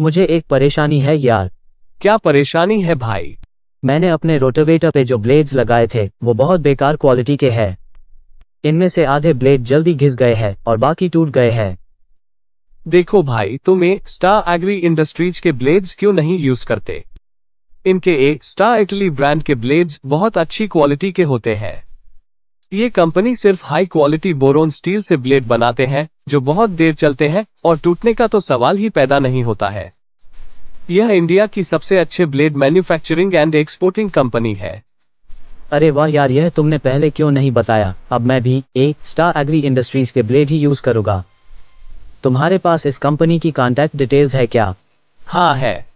मुझे एक परेशानी है यार क्या परेशानी है भाई मैंने अपने रोटोवेटर पे जो ब्लेड्स लगाए थे वो बहुत बेकार क्वालिटी के हैं इनमें से आधे ब्लेड जल्दी घिस गए हैं और बाकी टूट गए हैं देखो भाई तुम्हें स्टार एग्री इंडस्ट्रीज के ब्लेड्स क्यों नहीं यूज करते इनके एक स्टार इटली ब्रांड के ब्लेड्स बहुत अच्छी क्वालिटी के होते हैं ये कंपनी सिर्फ हाई क्वालिटी बोरोन स्टील से ब्लेड बनाते हैं जो बहुत देर चलते हैं और टूटने का तो सवाल ही पैदा नहीं होता है यह इंडिया की सबसे अच्छे blade manufacturing and exporting company है अरे वाह यार यह तुमने पहले क्यों नहीं बताया अब मैं भी ए स्टार एग्री इंडस्ट्रीज के ब्लेड ही यूज करूँगा तुम्हारे पास इस कंपनी की कॉन्टेक्ट डिटेल्स है क्या हाँ है